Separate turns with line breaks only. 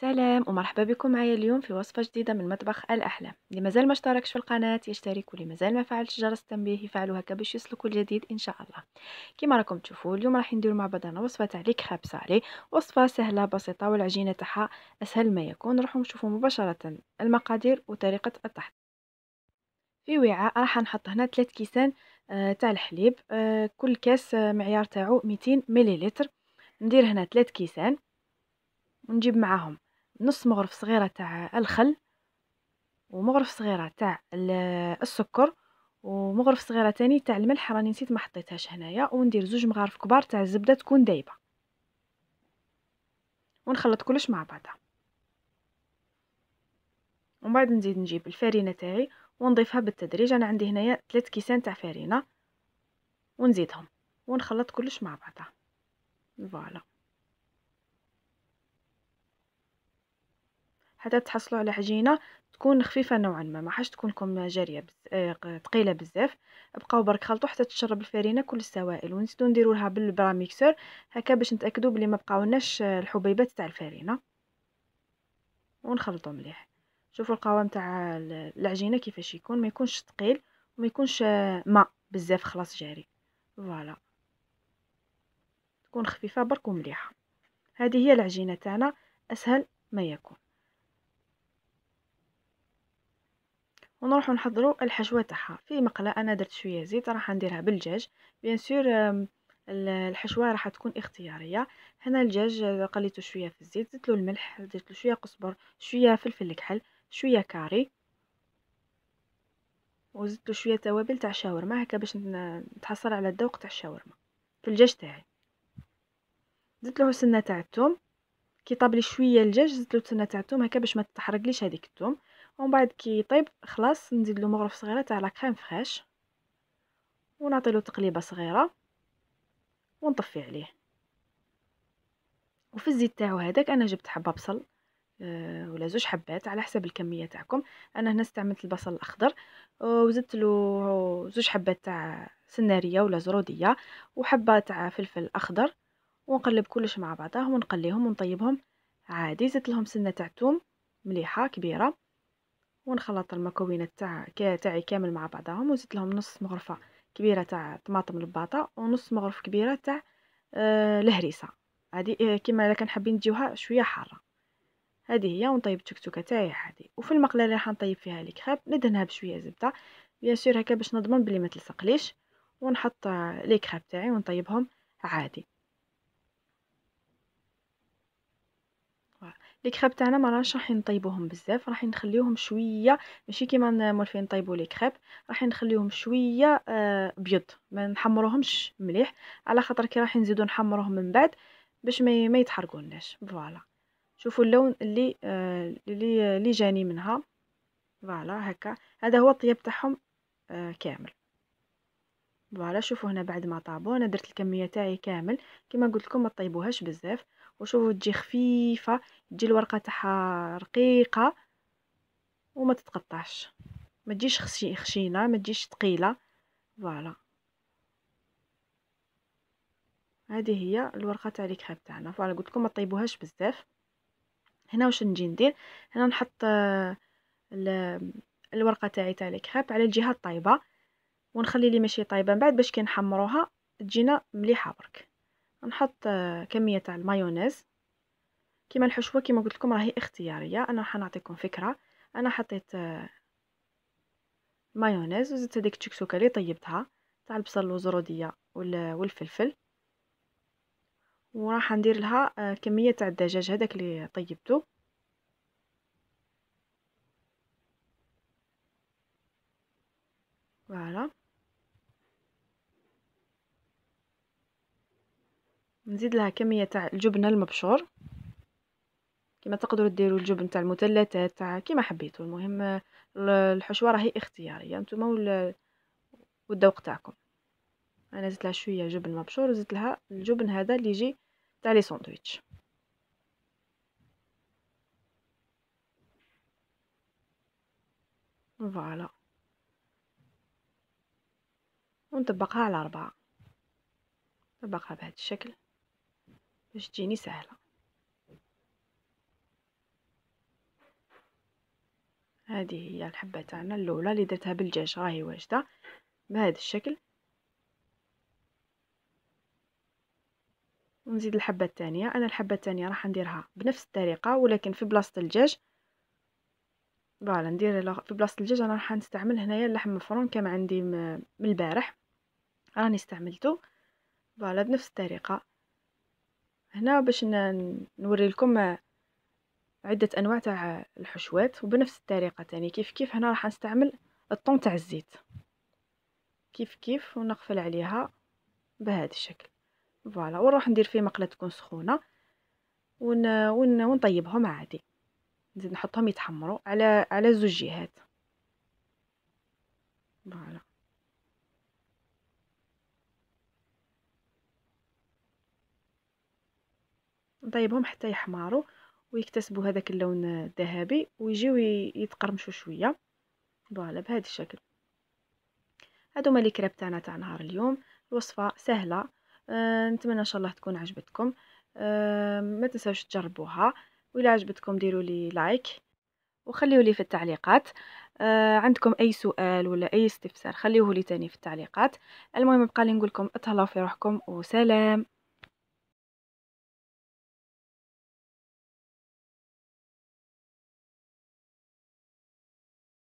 سلام ومرحبا بكم معايا اليوم في وصفة جديدة من مطبخ الأحلام اللي مازال ما اشتركش في القناة يشترك واللي مازال ما فعلش جرس التنبيه يفعلوا هكا باش يسلكوا الجديد إن شاء الله كما راكم تشوفوا اليوم راح نديروا مع بعضنا وصفة تاع ليك خابسالي وصفة سهلة بسيطة والعجينة تاعها أسهل ما يكون راحوا نشوفوا مباشرة المقادير وطريقة التحضير في وعاء راح نحط هنا 3 كيسان آه، تاع الحليب آه، كل كاس آه، معيار تاعو 200 مليلتر ندير هنا 3 كيسان ونجيب معاهم نص مغرف صغيره تاع الخل ومغرف صغيره تاع السكر ومغرف صغيره تاني تاع الملح راني نسيت ما حطيتهاش هنايا وندير زوج مغارف كبار تاع الزبده تكون دايبه ونخلط كلش مع بعضها ومن بعد نزيد نجيب الفارينة تاعي ونضيفها بالتدريج انا عندي هنايا ثلاث كيسان تاع فارينة ونزيدهم ونخلط كلش مع بعضها فوالا حتى تحصلوا على عجينه تكون خفيفه نوعا ما ما حاش تكون لكم جاريه بز... آه، ثقيله بزاف بقاو برك خلطوا حتى تشرب الفرينه كل السوائل ونزيدو نديروا لها بالبرا ميكسور هكا باش نتاكدوا بلي ما بقاولناش الحبيبات تاع الفرينه ونخلطوا مليح شوفوا القوام تاع العجينه كيفاش يكون ما يكونش ثقيل وما يكونش آه، ماء بزاف خلاص جاري فوالا تكون خفيفه برك ومليحه هذه هي العجينه تاعنا اسهل ما يكون ونروحو نحضرو الحشوه تاعها في مقله انا درت شويه زيت راح نديرها بالدجاج بيان سور الحشوه راح تكون اختياريه هنا الدجاج آه، قليته شويه في الزيت زدت له الملح درت له شويه قزبر شويه فلفل كحل شويه كاري وزدت له شويه توابل تاع شاورما هكا باش نتحصل على الذوق تاع الشاورما في الدجاج تاعي زدت له سنه تاع الثوم كي طاب لي شويه الدجاج زدت له سنه تاع الثوم هكا باش ما تتحرقليش هذيك الثوم ومن بعد كي يطيب خلاص نزيد له مغرف صغيره تاع لا كريم فريش ونعطي له تقليبه صغيره ونطفي عليه وفي الزيت تاعو هذاك انا جبت حبه بصل آه، ولا زوج حبات على حسب الكميه تاعكم انا هنا استعملت البصل الاخضر آه، وزدت له زوج حبات تاع سناريه ولا زروديه وحبه تاع فلفل اخضر ونقلب كلش مع بعضهم ونقليهم ونطيبهم عادي زدت لهم سنه تاع توم مليحه كبيره ونخلط المكونات تاع تاعي كامل مع بعضهم وزدت لهم نص مغرفه كبيره تاع طماطم الباطه ونص مغرف كبيره تاع آه الهريسه هذه آه، كيما الا كان حابين تجيوها شويه حاره هذه هي ونطيب التكتوكه تاعي عادي وفي المقله اللي راح نطيب فيها الكريب ندهنها بشويه زبده بيان سور هكا باش نضمن بلي ما تلصقليش ونحط آه، لي كريب تاعي ونطيبهم عادي كريب تاعنا ما راهش راح نطيبوهم بزاف راح نخليوهم شويه ماشي كيما مولفين نطيبو لي كريب راح نخليوهم شويه ابيض آه، ما نحمروهمش مليح على خاطر كي راح نزيدو نحمروهم من بعد باش ما ما يتحرقولناش فوالا شوفوا اللون اللي آه، اللي اللي جاني منها فوالا هكا هذا هو الطياب تاعهم آه، كامل فوالا شوفوا هنا بعد ما طابو انا درت الكميه تاعي كامل كيما قلت لكم ما تطيبوهاش بزاف وشوفوا تجي خفيفه تجي الورقه تاعها رقيقه وما تتقطعش ما تجيش خشي خشينه ما تجيش ثقيله فوالا هذه هي الورقه تاع لي كريب تاعنا فوالا قلت لكم ما طيبوهاش بزاف هنا واش نجي ندير هنا نحط آه، الورقه تاعي تاع لي كريب على الجهه الطايبه ونخلي لي ماشي طايبه من بعد باش كي نحمروها تجينا مليحه برك نحط آه، كميه تاع المايونيز كيما الحشوه كيما قلت لكم راهي اختياريه انا راح نعطيكم فكره انا حطيت آه، مايونيز وزدت هذيك التشكسوكه اللي طيبتها تاع البصل والزروديه والفلفل وراح ندير لها آه، كميه تاع الدجاج هذاك اللي طيبته فوالا نزيد لها كميه تاع الجبنه المبشور كما تقدروا ديروا الجبن تاع المثلثات تاع كما حبيتوا المهم الحشوه راهي اختياريه نتوما والذوق تاعكم انا زدت لها شويه جبن مبشور وزدت لها الجبن هذا اللي يجي تاع لي ساندويتش فوالا ونطبقها على أربعة نطبقها بهذا الشكل باش تجيني سهله هذه هي الحبة تاعنا الاولى اللي درتها بالجاج راهي واجده بهذا الشكل ونزيد الحبة الثانية انا الحبة الثانية راح نديرها بنفس الطريقة ولكن في بلاصة الدجاج فوالا ندير في بلاصة الدجاج انا راح نستعمل هنايا اللحم مفروم كما عندي من البارح راني استعملته فوالا بنفس الطريقة هنا باش نوري لكم عدة أنواع تاع الحشوات وبنفس الطريقة تاني كيف كيف هنا راح نستعمل الطون تاع الزيت كيف كيف ونقفل عليها بهذا الشكل فوالا ونروح ندير فيه مقله تكون سخونه ون... ون... ونطيبهم عادي نزيد نحطهم يتحمروا على على زوج جهات فوالا نطيبهم حتى يحمروا ويكتسبوا هذاك اللون الذهبي ويجيو يتقرمشوا شويه فوالا بهذا الشكل هادو هما لي كريب تاعنا تاع نهار اليوم الوصفه سهله أه نتمنى ان شاء الله تكون عجبتكم أه ما تنساوش تجربوها وإلا عجبتكم ديروا لي لايك وخليوا لي في التعليقات آه عندكم اي سؤال ولا اي استفسار خليوه لي تاني في التعليقات المهم بقى لي نقول لكم اتهلاو في روحكم وسلام